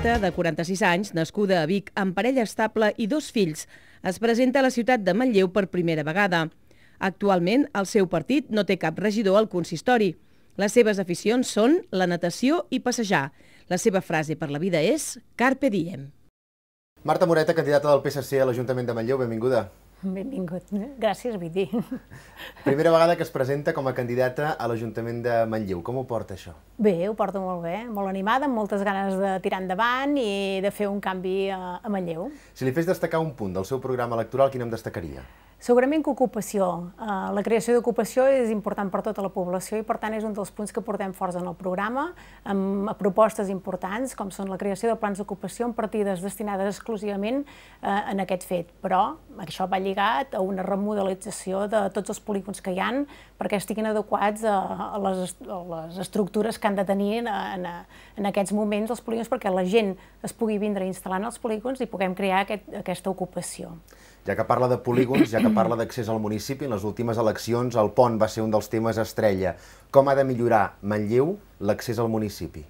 Julieta, de 46 anys, nascuda a Vic, amb parella estable i dos fills, es presenta a la ciutat de Manlleu per primera vegada. Actualment, el seu partit no té cap regidor al consistori. Les seves aficions són la natació i passejar. La seva frase per la vida és «Carpe diem». Marta Moreta, candidata del PSC a l'Ajuntament de Manlleu, benvinguda. Benvingut. Gràcies, vull Primera vegada que es presenta com a candidata a l'Ajuntament de Manlleu. Com ho porta, això? Bé, ho porto molt bé. Molt animada, amb moltes ganes de tirar endavant i de fer un canvi a Manlleu. Si li fes destacar un punt del seu programa electoral, quin em destacaria? Segurament que ocupació. Eh, la creació d'ocupació és important per tota la població i, per tant, és un dels punts que portem forts en el programa, amb propostes importants, com són la creació de plans d'ocupació amb partides destinades exclusivament eh, en aquest fet. Però això va lligat a una remodelització de tots els polígons que hi han perquè estiguin adequats a les, estructures que han de tenir en, aquests moments els polígons perquè la gent es pugui vindre instal·lant els polígons i puguem crear aquest, aquesta ocupació. Ja que parla de polígons, ja que parla d'accés al municipi, en les últimes eleccions el pont va ser un dels temes estrella. Com ha de millorar Manlleu l'accés al municipi?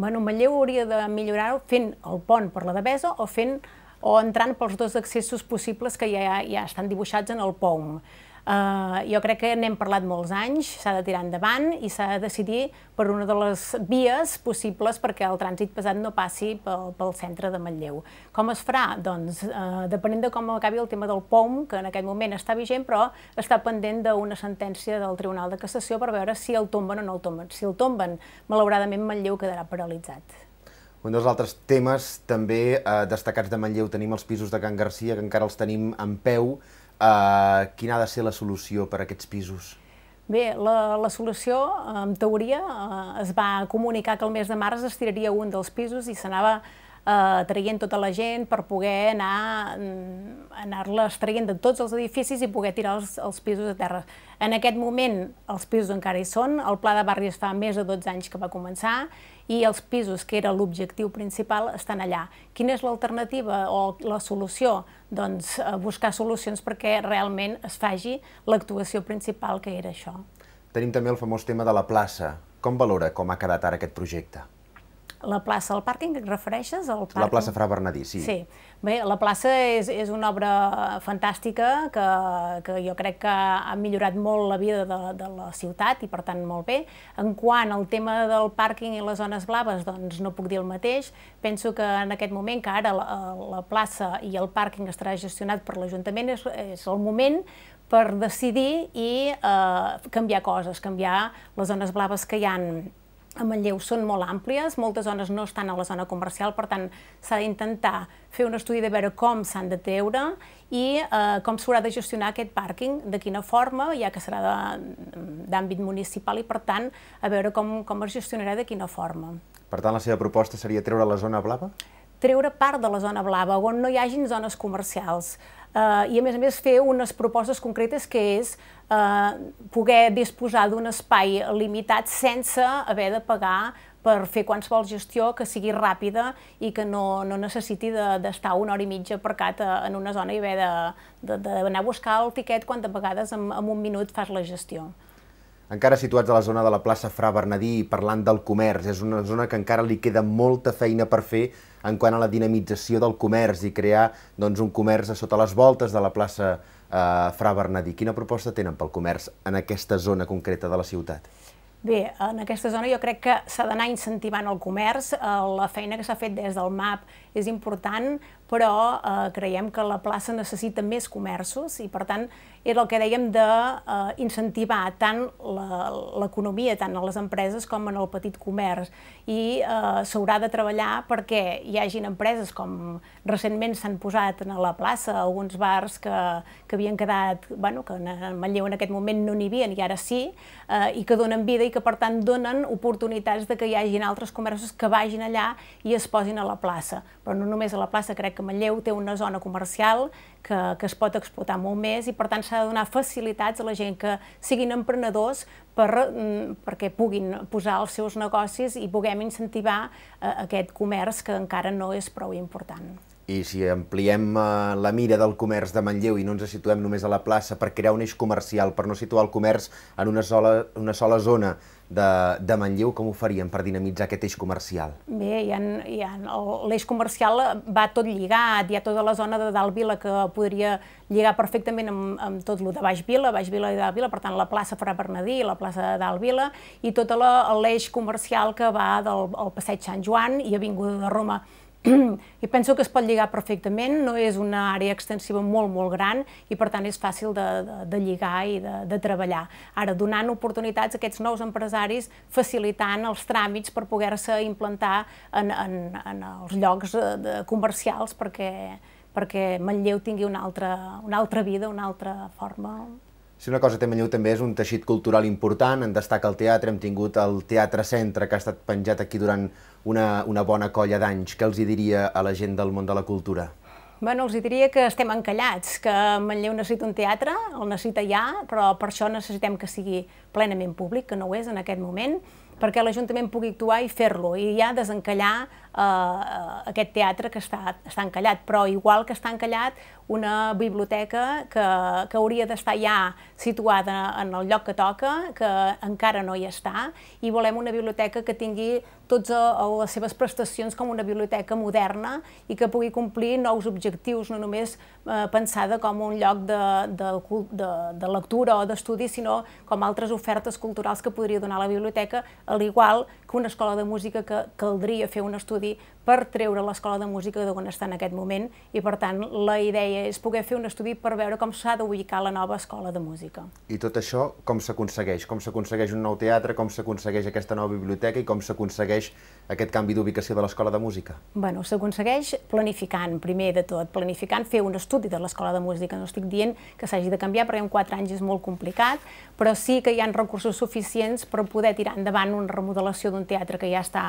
Bueno, Manlleu hauria de millorar fent el pont per la Devesa o fent o entrant pels dos accessos possibles que ja, ja estan dibuixats en el POUM. Uh, jo crec que n'hem parlat molts anys, s'ha de tirar endavant i s'ha de decidir per una de les vies possibles perquè el trànsit pesat no passi pel, pel centre de Manlleu. Com es farà? Doncs uh, depenent de com acabi el tema del POM, que en aquest moment està vigent, però està pendent d'una sentència del Tribunal de Cassació per veure si el tomben o no el tomben. Si el tomben, malauradament Manlleu quedarà paralitzat. Un dels altres temes també eh, destacats de Manlleu tenim els pisos de Can Garcia, que encara els tenim en peu, Uh, quina ha de ser la solució per a aquests pisos? Bé, la, la solució, en teoria, uh, es va comunicar que el mes de març es tiraria un dels pisos i s'anava eh, traient tota la gent per poder anar mm, anar traient de tots els edificis i poder tirar els, els pisos a terra. En aquest moment els pisos encara hi són, el pla de barris fa més de 12 anys que va començar i els pisos, que era l'objectiu principal, estan allà. Quina és l'alternativa o la solució? Doncs eh, buscar solucions perquè realment es faci l'actuació principal que era això. Tenim també el famós tema de la plaça. Com valora com ha quedat ara aquest projecte? La plaça, el pàrquing que et refereixes? Al pàrquing? La plaça Fra Bernadí, sí. Sí. Bé, la plaça és, és una obra fantàstica que, que jo crec que ha millorat molt la vida de, de la ciutat i, per tant, molt bé. En quant al tema del pàrquing i les zones blaves, doncs no puc dir el mateix. Penso que en aquest moment, que ara la, la plaça i el pàrquing estarà gestionat per l'Ajuntament, és, és el moment per decidir i eh, canviar coses, canviar les zones blaves que hi han a Manlleu són molt àmplies, moltes zones no estan a la zona comercial, per tant s'ha d'intentar fer un estudi de veure com s'han de treure i eh, com s'haurà de gestionar aquest pàrquing, de quina forma, ja que serà d'àmbit municipal i per tant a veure com, com es gestionarà de quina forma. Per tant, la seva proposta seria treure la zona blava? treure part de la zona blava, on no hi hagin zones comercials eh, i a més a més fer unes propostes concretes que és eh, poder disposar d'un espai limitat sense haver de pagar per fer qualsevol gestió que sigui ràpida i que no, no necessiti d'estar de, una hora i mitja aparcat eh, en una zona i haver d'anar a buscar el tiquet quan de vegades en, en un minut fas la gestió encara situats a la zona de la plaça Fra Bernadí, parlant del comerç, és una zona que encara li queda molta feina per fer en quant a la dinamització del comerç i crear doncs, un comerç a sota les voltes de la plaça eh, Fra Bernadí. Quina proposta tenen pel comerç en aquesta zona concreta de la ciutat? Bé, en aquesta zona jo crec que s'ha d'anar incentivant el comerç, eh, la feina que s'ha fet des del MAP és important però eh, creiem que la plaça necessita més comerços i, per tant, era el que dèiem d'incentivar eh, tant l'economia, tant a les empreses com en el petit comerç. I eh, s'haurà de treballar perquè hi hagin empreses com recentment s'han posat a la plaça alguns bars que, que havien quedat, bueno, que en Manlleu en aquest moment no n'hi havia i ara sí, eh, i que donen vida i que per tant donen oportunitats de que hi hagin altres comerços que vagin allà i es posin a la plaça. Però no només a la plaça, crec que Manlleu té una zona comercial que, que es pot explotar molt més i per tant s'ha de donar facilitats a la gent que siguin emprenedors per, mm, perquè puguin posar els seus negocis i puguem incentivar eh, aquest comerç que encara no és prou important i si ampliem eh, la mira del comerç de Manlleu i no ens situem només a la plaça per crear un eix comercial, per no situar el comerç en una sola, una sola zona de, de Manlleu, com ho faríem per dinamitzar aquest eix comercial? Bé, hi ha, l'eix comercial va tot lligat, hi ha tota la zona de Dalt Vila que podria lligar perfectament amb, amb tot el de Baix Vila, Baix Vila i Dalt Vila, per tant la plaça Fra Bernadí, la plaça de Dalt Vila, i tot l'eix comercial que va del passeig Sant Joan i Avinguda de Roma I penso que es pot lligar perfectament, no és una àrea extensiva molt, molt gran i per tant és fàcil de, de, de lligar i de, de treballar. Ara, donant oportunitats a aquests nous empresaris, facilitant els tràmits per poder-se implantar en, en, en els llocs eh, de, comercials perquè, perquè Manlleu tingui una altra, una altra vida, una altra forma. Si sí, una cosa té Manlleu també és un teixit cultural important, en destaca el teatre, hem tingut el Teatre Centre que ha estat penjat aquí durant una, una bona colla d'anys. Què els hi diria a la gent del món de la cultura? Bueno, els diria que estem encallats, que Manlleu necessita un teatre, el necessita ja, però per això necessitem que sigui plenament públic, que no ho és en aquest moment, perquè l'Ajuntament pugui actuar i fer-lo, i ja desencallar Eh, eh, aquest teatre que està, està encallat, però igual que està encallat una biblioteca que, que hauria d'estar ja situada en el lloc que toca, que encara no hi està, i volem una biblioteca que tingui totes eh, les seves prestacions com una biblioteca moderna i que pugui complir nous objectius, no només eh, pensada com un lloc de, de, de, de lectura o d'estudi, sinó com altres ofertes culturals que podria donar la biblioteca, al igual que una escola de música que caldria fer un estudi the per treure l'escola de música d'on està en aquest moment i, per tant, la idea és poder fer un estudi per veure com s'ha d'ubicar la nova escola de música. I tot això com s'aconsegueix? Com s'aconsegueix un nou teatre, com s'aconsegueix aquesta nova biblioteca i com s'aconsegueix aquest canvi d'ubicació de l'escola de música? Bueno, s'aconsegueix planificant, primer de tot, planificant fer un estudi de l'escola de música. No estic dient que s'hagi de canviar perquè en quatre anys és molt complicat, però sí que hi ha recursos suficients per poder tirar endavant una remodelació d'un teatre que ja està,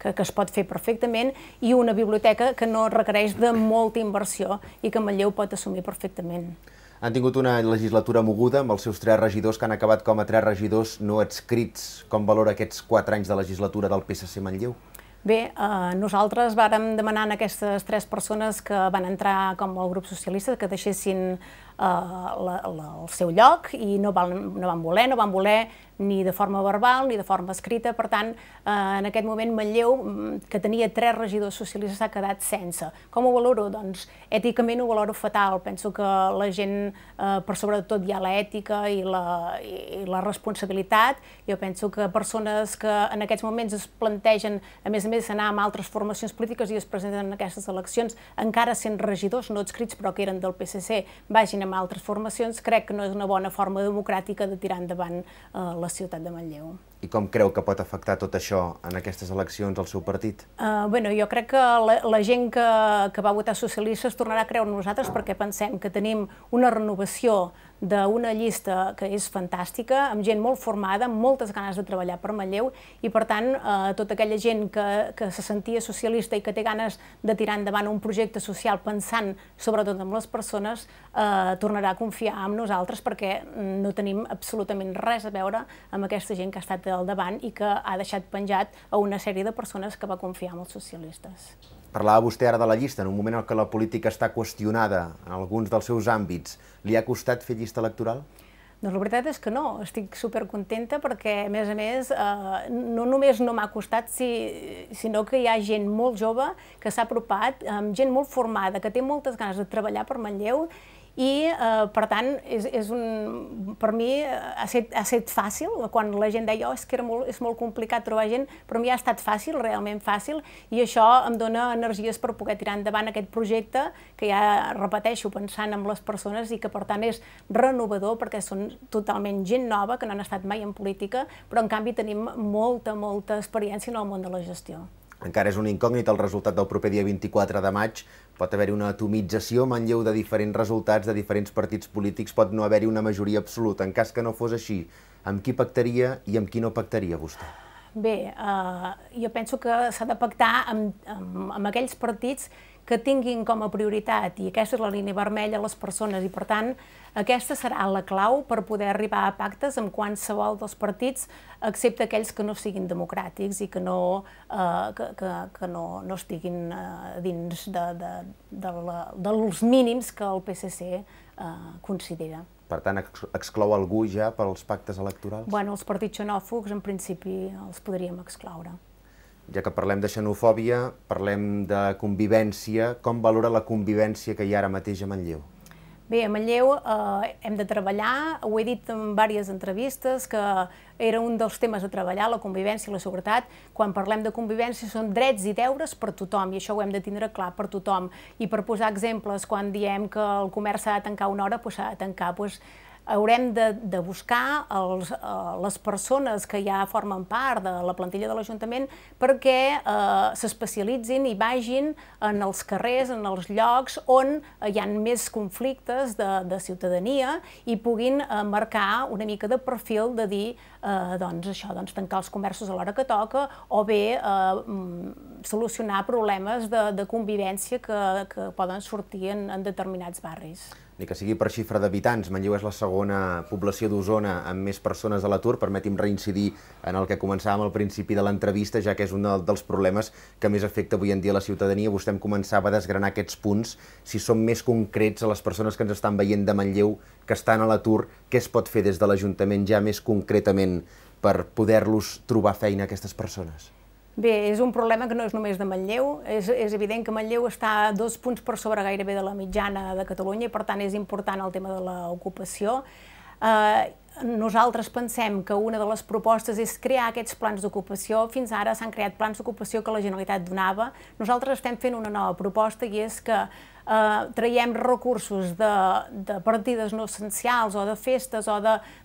que, que es pot fer perfectament coneixement i una biblioteca que no requereix de molta inversió i que Manlleu pot assumir perfectament. Han tingut una legislatura moguda amb els seus tres regidors que han acabat com a tres regidors no adscrits. Com valora aquests quatre anys de legislatura del PSC Manlleu? Bé, eh, nosaltres vàrem demanar a aquestes tres persones que van entrar com el grup socialista que deixessin Eh, la, la, el seu lloc i no van, no van voler, no van voler ni de forma verbal ni de forma escrita. Per tant, eh, en aquest moment Manlleu, mm, que tenia tres regidors socialistes, s'ha quedat sense. Com ho valoro? Doncs èticament ho valoro fatal. Penso que la gent, eh, per sobre de tot, hi ha l'ètica i, la, i la responsabilitat. Jo penso que persones que en aquests moments es plantegen, a més a més, anar amb altres formacions polítiques i es presenten en aquestes eleccions, encara sent regidors no escrits, però que eren del PSC, vagin a amb altres formacions, crec que no és una bona forma democràtica de tirar endavant eh, la ciutat de Manlleu. I com creu que pot afectar tot això en aquestes eleccions al seu partit? Uh, bueno, jo crec que la, la gent que, que va votar socialista es tornarà a creure en nosaltres perquè pensem que tenim una renovació d'una llista que és fantàstica, amb gent molt formada, amb moltes ganes de treballar per Manlleu, i per tant, eh, tota aquella gent que, que se sentia socialista i que té ganes de tirar endavant un projecte social pensant sobretot en les persones, eh, tornarà a confiar en nosaltres perquè no tenim absolutament res a veure amb aquesta gent que ha estat té al davant i que ha deixat penjat a una sèrie de persones que va confiar en els socialistes. Parlava vostè ara de la llista, en un moment en què la política està qüestionada en alguns dels seus àmbits. Li ha costat fer llista electoral? Doncs la veritat és que no, estic supercontenta perquè, a més a més, eh, no només no m'ha costat, si, sinó que hi ha gent molt jove que s'ha apropat, gent molt formada, que té moltes ganes de treballar per Manlleu i, eh, per tant, és, és un, per mi eh, ha estat, ha estat fàcil, quan la gent deia oh, és que era molt, és molt complicat trobar gent, per mi ha estat fàcil, realment fàcil, i això em dona energies per poder tirar endavant aquest projecte, que ja repeteixo, pensant amb les persones i que, per tant, és renovador perquè són totalment gent nova, que no han estat mai en política, però, en canvi, tenim molta, molta experiència en el món de la gestió. Encara és un incògnit el resultat del proper dia 24 de maig. Pot haver-hi una atomització, manlleu de diferents resultats de diferents partits polítics, pot no haver-hi una majoria absoluta. En cas que no fos així, amb qui pactaria i amb qui no pactaria vostè? Bé, eh, jo penso que s'ha de pactar amb, amb, amb aquells partits que tinguin com a prioritat, i aquesta és la línia vermella, les persones, i per tant, aquesta serà la clau per poder arribar a pactes amb qualsevol dels partits, excepte aquells que no siguin democràtics i que no, eh, que, que, que no, no estiguin eh, dins de, de, de la, dels mínims que el PSC eh, considera. Per tant, exclou algú ja pels pactes electorals? Bueno, els partits xenòfobs en principi els podríem excloure. Ja que parlem de xenofòbia, parlem de convivència, com valora la convivència que hi ha ara mateix a Manlleu? Bé, a Manlleu eh, hem de treballar, ho he dit en diverses entrevistes, que era un dels temes a treballar, la convivència i la seguretat. Quan parlem de convivència són drets i deures per tothom, i això ho hem de tindre clar per tothom. I per posar exemples, quan diem que el comerç s'ha de tancar una hora, doncs s'ha doncs de tancar. pues, doncs, haurem de, de buscar els, eh, les persones que ja formen part de la plantilla de l'Ajuntament perquè eh, s'especialitzin i vagin en els carrers, en els llocs on hi han més conflictes de, de ciutadania i puguin eh, marcar una mica de perfil de dir eh, doncs això, doncs tancar els comerços a l'hora que toca o bé eh, mm, solucionar problemes de, de convivència que, que poden sortir en, en determinats barris ni que sigui per xifra d'habitants, Manlleu és la segona població d'Osona amb més persones a l'atur. Permeti'm reincidir en el que començàvem al principi de l'entrevista, ja que és un dels problemes que més afecta avui en dia la ciutadania. Vostè em començava a desgranar aquests punts, si són més concrets a les persones que ens estan veient de Manlleu, que estan a l'atur, què es pot fer des de l'Ajuntament ja més concretament per poder-los trobar feina a aquestes persones? Bé, és un problema que no és només de Manlleu. És, és evident que Manlleu està dos punts per sobre gairebé de la mitjana de Catalunya i, per tant, és important el tema de l'ocupació. Eh, nosaltres pensem que una de les propostes és crear aquests plans d'ocupació. Fins ara s'han creat plans d'ocupació que la Generalitat donava. Nosaltres estem fent una nova proposta i és que eh, traiem recursos de, de partides no essencials o de festes o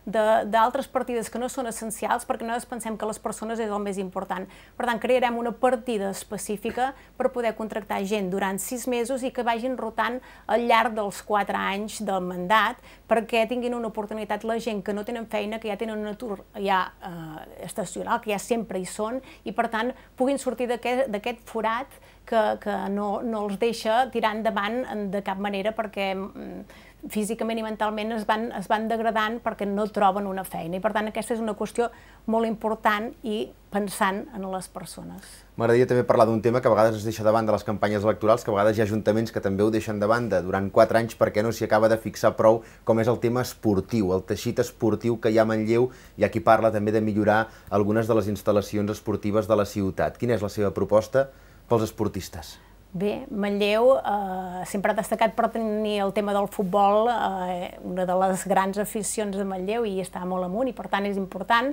d'altres partides que no són essencials perquè nosaltres pensem que les persones és el més important. Per tant, crearem una partida específica per poder contractar gent durant sis mesos i que vagin rotant al llarg dels quatre anys del mandat perquè tinguin una oportunitat la gent que no tenen feina, que ja tenen un atur ja eh, estacional, que ja sempre hi són i per tant puguin sortir d'aquest forat que, que no, no els deixa tirar endavant de cap manera perquè mm, físicament i mentalment es van, es van degradant perquè no troben una feina. I per tant aquesta és una qüestió molt important i pensant en les persones. M'agradaria també parlar d'un tema que a vegades es deixa de banda les campanyes electorals, que a vegades hi ha ajuntaments que també ho deixen de banda durant quatre anys perquè no s'hi acaba de fixar prou, com és el tema esportiu, el teixit esportiu que hi ha a Manlleu i aquí parla també de millorar algunes de les instal·lacions esportives de la ciutat. Quina és la seva proposta? pels esportistes? Bé, Manlleu eh, sempre ha destacat per tenir el tema del futbol eh, una de les grans aficions de Manlleu i està molt amunt i per tant és important,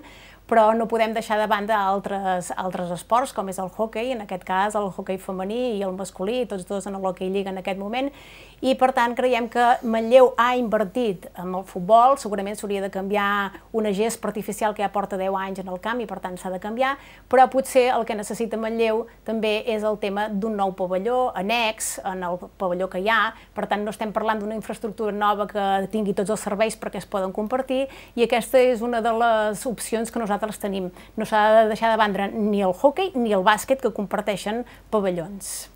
però no podem deixar de banda altres, altres esports, com és el hockey, en aquest cas el hockey femení i el masculí, tots dos en l'hockey lliga en aquest moment, i per tant creiem que Manlleu ha invertit en el futbol, segurament s'hauria de canviar una gest artificial que ja porta 10 anys en el camp i per tant s'ha de canviar, però potser el que necessita Manlleu també és el tema d'un nou pavelló, annex, en el pavelló que hi ha, per tant no estem parlant d'una infraestructura nova que tingui tots els serveis perquè es poden compartir, i aquesta és una de les opcions que nosaltres nosaltres tenim. No s'ha de deixar de vendre ni el hockey ni el bàsquet que comparteixen pavellons.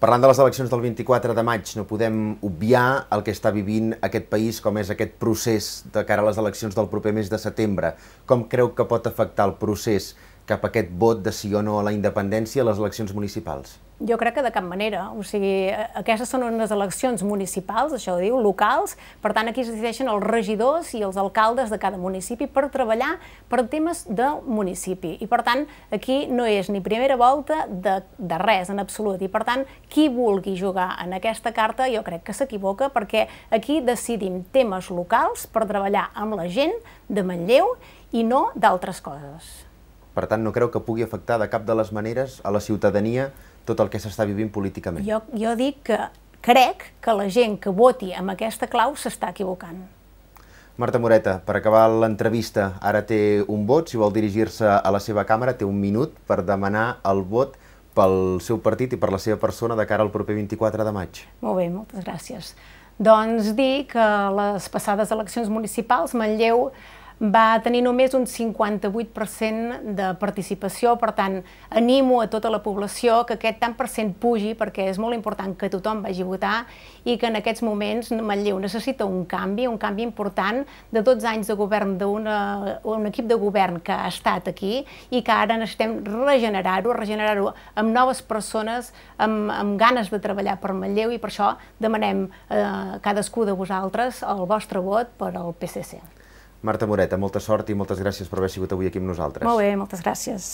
Parlant de les eleccions del 24 de maig, no podem obviar el que està vivint aquest país, com és aquest procés de cara a les eleccions del proper mes de setembre. Com creu que pot afectar el procés cap a aquest vot de sí o no a la independència a les eleccions municipals? Jo crec que de cap manera. O sigui, aquestes són unes eleccions municipals, això ho diu, locals. Per tant, aquí es decideixen els regidors i els alcaldes de cada municipi per treballar per temes de municipi. I per tant, aquí no és ni primera volta de, de res, en absolut. I per tant, qui vulgui jugar en aquesta carta jo crec que s'equivoca perquè aquí decidim temes locals per treballar amb la gent de Manlleu i no d'altres coses. Per tant, no creu que pugui afectar de cap de les maneres a la ciutadania tot el que s'està vivint políticament. Jo, jo dic que crec que la gent que voti amb aquesta clau s'està equivocant. Marta Moreta, per acabar l'entrevista, ara té un vot, si vol dirigir-se a la seva càmera té un minut per demanar el vot pel seu partit i per la seva persona de cara al proper 24 de maig. Molt bé, moltes gràcies. Doncs dir que les passades eleccions municipals Manlleu va tenir només un 58% de participació, per tant, animo a tota la població que aquest tant per cent pugi perquè és molt important que tothom vagi a votar i que en aquests moments Manlleu necessita un canvi, un canvi important de 12 anys de govern d'un equip de govern que ha estat aquí i que ara necessitem regenerar-ho, regenerar-ho amb noves persones, amb, amb ganes de treballar per Manlleu i per això demanem eh, cadascú de vosaltres el vostre vot per al PCC. Marta Moreta, molta sort i moltes gràcies per haver sigut avui aquí amb nosaltres. Molt bé, moltes gràcies.